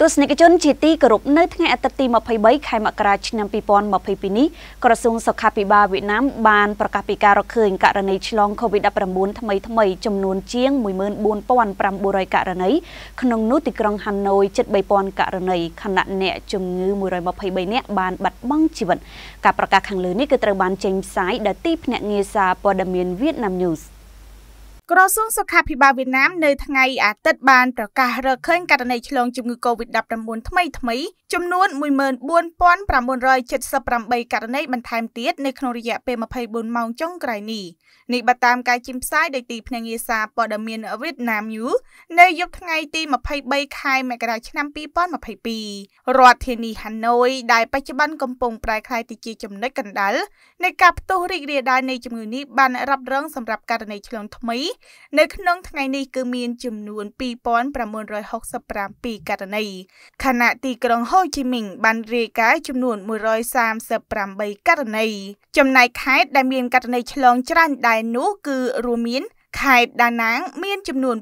ទស្សនិកជនជាទីគោរពនៅថ្ងៃអាទិត្យទី23ខែមករាឆ្នាំ2022នេះក្រសួងសុខាភិបាលវៀតណាមបានប្រកាសពីការរកឃើញករណីឆ្លង COVID-19 ថ្មីថ្មីចំនួនជាង149,900ករណីក្នុងនោះទីក្រុងហាណូយជិត3,000ករណីខណៈអ្នកជំងឺ123នាក់បានបាត់បង់ជីវិតការប្រកាសខាងលើនេះគឺត្រូវបានចេញផ្សាយដោយទីភ្នាក់ងារសារព័ត៌មាន Vietnam News ក្រសួងសុខាភិបាលវៀតណាមនៅថ្ងៃអាទិត្យបានប្រកាសរកឃើញករណីឆ្លងជំងឺ Covid-19 ថ្មីថ្មីចំនួន14978ករណីបន្ថែមទៀតនៅក្នុងរយៈពេល24ម៉ោងចុងក្រោយនេះនេះបើតាមការចេញផ្សាយដោយទីភ្នាក់ងារសារព័ត៌មានវៀតណាម News នៅយប់ថ្ងៃទី23ខែមករាឆ្នាំ2022រដ្ឋធានីហាណូយដែលបច្ចុប្បន្នកំពុងប្រែក្លាយទៅជាចំណុចកណ្ដាលនៃការផ្ទុះរីករាលដាលនៃជំងឺនេះបានរ៉ាប់រងសម្រាប់ករណីឆ្លងថ្មីនៅក្នុងថ្ងៃនេះគឺមានចំនួន2967ករណីខណៈទីក្រុងហូជីមីញបានរាយការណ៍ចំនួន138ករណីចំណែកខេត្តដែលមានករណីឆ្លងច្រើនដែរនោះគឺរួមមានខេត្តដាណាងមានចំនួន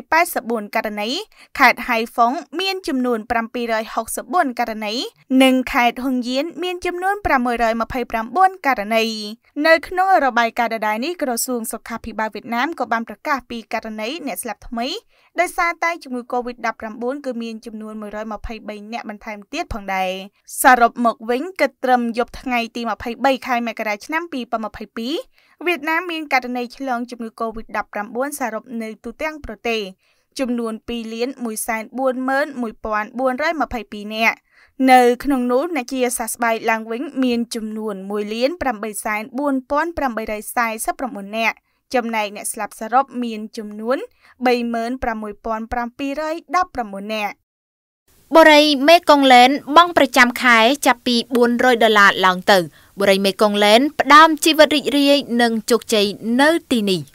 984ករណីខេត្តហៃហ្វុងមានចំនួន764ករណីនិងខេត្តហុងយៀនមានចំនួន629ករណីនៅក្នុងរបាយការណ៍ដដែលនេះក្រសួងសុខាភិបាលវៀតណាមក៏បានប្រកាសពីករណីអ្នកស្លាប់ថ្មីដោយសារតែជំងឺ Covid-19 គឺមានចំនួន123អ្នកបន្ថែមទៀតផងដែរសរុបមកវិញគិតត្រឹមយប់ថ្ងៃទី23ខែមករាឆ្នាំ2022វៀតណាមមានករណីឆ្លងជំងឺ Covid-19 សរុបនៅទូទាំងប្រទេសចំនួន2លាន141,422នាក់នៅក្នុងនោះអ្នកជាសះស្បើយឡើងវិញមានចំនួន1លាន8,4849នាក់ចំណែកអ្នកស្លាប់សរុបមានចំនួន36716នាក់បុរីមេកុងឡែន បង់ប្រចាំខែចាប់ពី400ដុល្លារឡើងទៅបុរីមេកុងឡែន ផ្ដើមជីវិតរីករាយ និងជោគជ័យនៅទីនេះ។